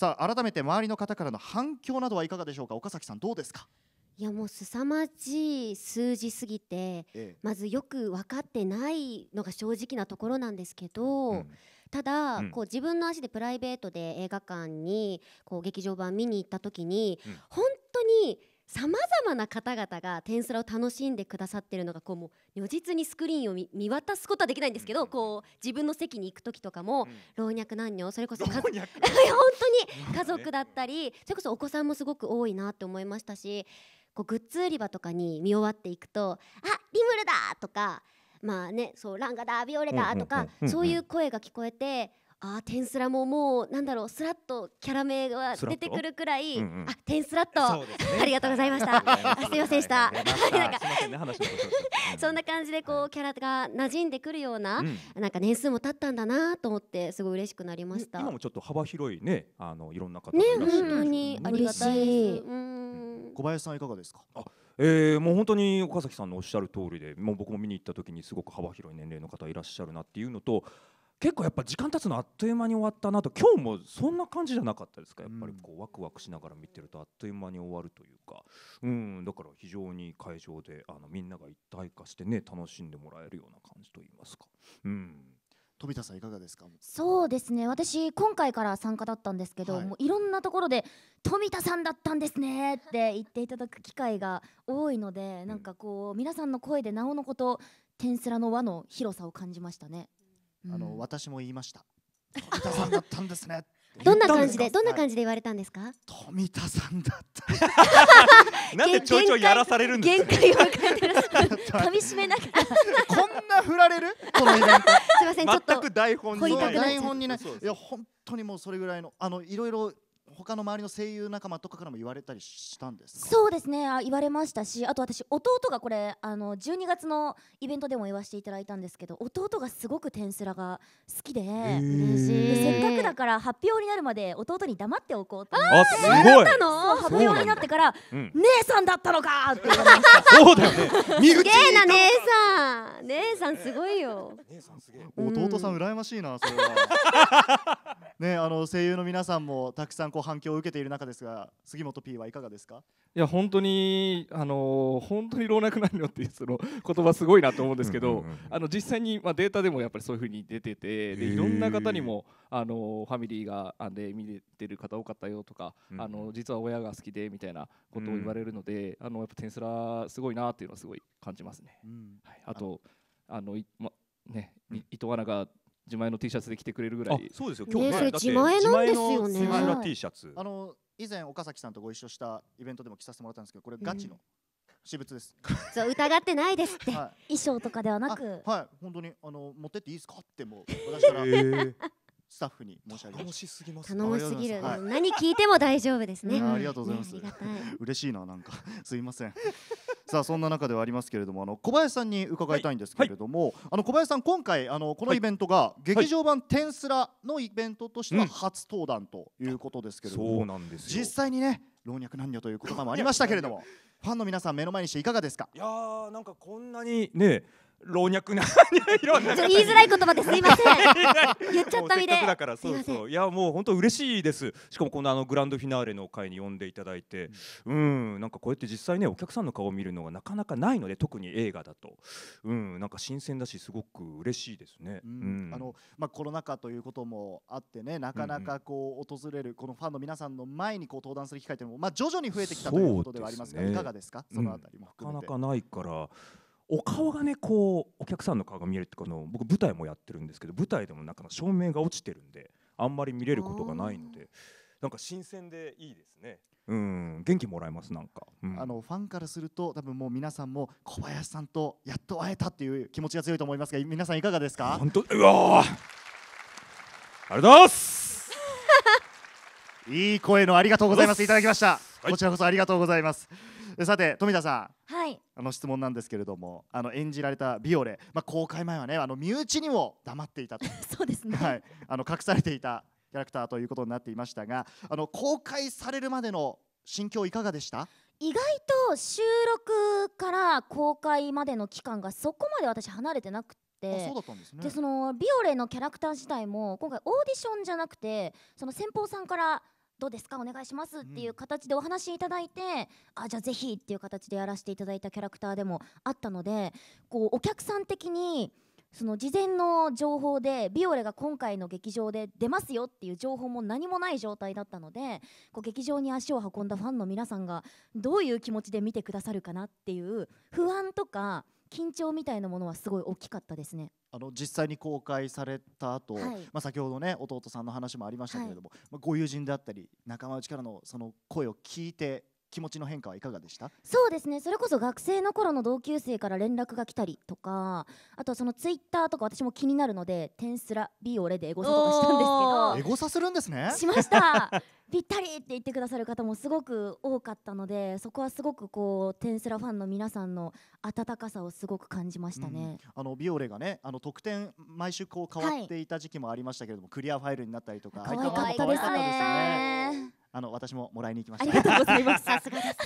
さあ改めて周りの方からの反響などはいかがでしょうか岡崎さんどうですかいやもう凄まじい数字すぎて、ええ、まずよく分かってないのが正直なところなんですけど、うん、ただ、うん、こう自分の足でプライベートで映画館にこう劇場版見に行った時に、うん、本当にさまざまな方々が「天スラ」を楽しんでくださってるのがこうもう如実にスクリーンを見渡すことはできないんですけど、うん、こう自分の席に行く時とかも、老若男女それこそ本当に家族だったりそれこそお子さんもすごく多いなって思いましたしこうグッズ売り場とかに見終わっていくと「あリムルだ!」とか。まあね、そうランガだビオレだとか、そういう声が聞こえてあテンスラももうなんだろうスラッとキャラ名が出てくるくらい、うんうん、あテンスラッと、ね、ありがとうございましたすみませんでしたそんな感じでこうキャラが馴染んでくるような、うん、なんか年数も経ったんだなと思ってすごい嬉しくなりました、今もちょっと幅広いねあのいろんな方ね本当にありがたい小林さんいかがですかえー、もう本当に岡崎さんのおっしゃる通りでもう僕も見に行った時にすごく幅広い年齢の方いらっしゃるなっていうのと結構やっぱ時間経つのあっという間に終わったなと今日もそんな感じじゃなかったですかやっぱりこうワクワクしながら見てるとあっという間に終わるというかうんだから非常に会場であのみんなが一体化してね楽しんでもらえるような感じといいますか。うん富田さんいかがですかそうですね私今回から参加だったんですけど、はい、もういろんなところで富田さんだったんですねって言っていただく機会が多いので、なんかこう皆さんの声でなおのこと天スラの輪の広さを感じましたねあの、私も言いました。富田さんだったんですね。どんな感じで、どんな感じで言われたんですか。富田さんだった。なんでちょいちょいやらされるんですか。限界を迎えてらっしゃる。噛み締めながら。こんな振られる。このイベント。すみません、ちょっと。全く台本に台本にない。いや、本当にもうそれぐらいの、あの、いろいろ他の周りの声優仲間とかからも言われたりしたんですそうですねあ言われましたしあと私弟がこれあの12月のイベントでも言わせていただいたんですけど弟がすごくテスラが好きでせっかくだから発表になるまで弟に黙っておこうとあすごいっの発表になってから「姉さんだったのか!」って言われたそうだよねすげえな姉さん姉さんすごいよ姉さんすげえ弟さん羨ましいなそれは ね、あの声優の皆さんもたくさんこう反響を受けている中ですが杉本 P はいかがですかいや本当にあの本当に老若男女っていうその言葉すごいなと思うんですけどあの実際にまあデータでもやっぱりそういう風に出ててでいろんな方にもあのファミリーがあで見れてる方多かったよとか、うん、あの実は親が好きでみたいなことを言われるので、うん、あのやっぱテンスラーすごいなっていうのはすごい感じますね。うん、はい、あとあのいまね、伊藤アナが自前の T シャツで着てくれるぐらいそうですよ今日ねそれ自前なんですよね自前の T シャツあの以前岡崎さんとご一緒したイベントでも着させてもらったんですけどこれガチの、私物です。そう疑ってないですって、衣装とかではなく、はい、本当にあの持ってっていいですかってもう私からスタッフに申し上げましすぎます。頼もしすぎる。何聞いても大丈夫ですね。ありがとうございます。嬉しいななんか すいません。さあそんな中ではありますけれどもあの小林さんに伺いたいんですけれども、はいはい、あの小林さん今回あのこのイベントが劇場版「テンスラ」のイベントとしては初登壇ということですけれども、実際にね老若男女という言葉もありましたけれども ファンの皆さん目の前にしていかがですかいやなんかこんなにね老若男女いろ言いづらい言葉ですいません 言っちゃったみでだからそうそういやもう本当嬉しいですしかもこのあのグランドフィナーレの会に呼んでいただいてうん、ん、なんかこうやって実際ねお客さんの顔を見るのがなかなかないので特に映画だとうんなんか新鮮だしすごく嬉しいですね、うんうん、あのまあコロナ禍ということもあってねなかなかこう訪れるこのファンの皆さんの前にこう登壇する機会というのもまあ徐々に増えてきたということではありますが、ね、いかがですかそのあたりも、うん、なかなかないからお顔がねこうお客さんの顔が見えるっていうかの僕舞台もやってるんですけど舞台でもなかか照明が落ちてるんであんまり見れることがないのでなんか新鮮でいいですね。うん元気もらえますなんか、うん、あのファンからすると多分もう皆さんも小林さんとやっと会えたっていう気持ちが強いと思いますが皆さんいかがですか本当うわありがとうございますいい声のありがとうございますいただきました、はい、こちらこそありがとうございますさて富田さん、はい、あの質問なんですけれどもあの演じられたビオレ、まあ、公開前はねあの身内にも黙っていたと そうですね、はい、あの隠されていたキャラクターということになっていましたがあの公開されるまでの心境いかがでした意外と収録から公開までの期間がそこまで私離れてなくて。っでそのビオレのキャラクター自体も今回オーディションじゃなくてその先方さんからどうですかお願いしますっていう形でお話いただいて、うん、あじゃあぜひっていう形でやらせていただいたキャラクターでもあったのでこうお客さん的にその事前の情報でビオレが今回の劇場で出ますよっていう情報も何もない状態だったのでこう劇場に足を運んだファンの皆さんがどういう気持ちで見てくださるかなっていう不安とか緊張みたいなものはすごい大きかったですね。あの実際に公開された後、はい、まあ先ほどね弟さんの話もありましたけれども、はい、まあご友人であったり仲間内からのその声を聞いて気持ちの変化はいかがでしたそうですねそれこそ学生の頃の同級生から連絡が来たりとかあとはそのツイッターとか私も気になるので「テンスラビオレ」でエゴサとかしたんですけど エゴサするんですねしました ぴったりって言ってくださる方もすごく多かったのでそこはすごくこうテンスラファンの皆さんの温かさをすごく感じましたね、うん、あのビオレがねあの得点毎週こう変わっていた時期もありましたけれども、はい、クリアファイルになったりとか可愛かったですねあの私ももらいに行きました。ありがとうございます。さすがです。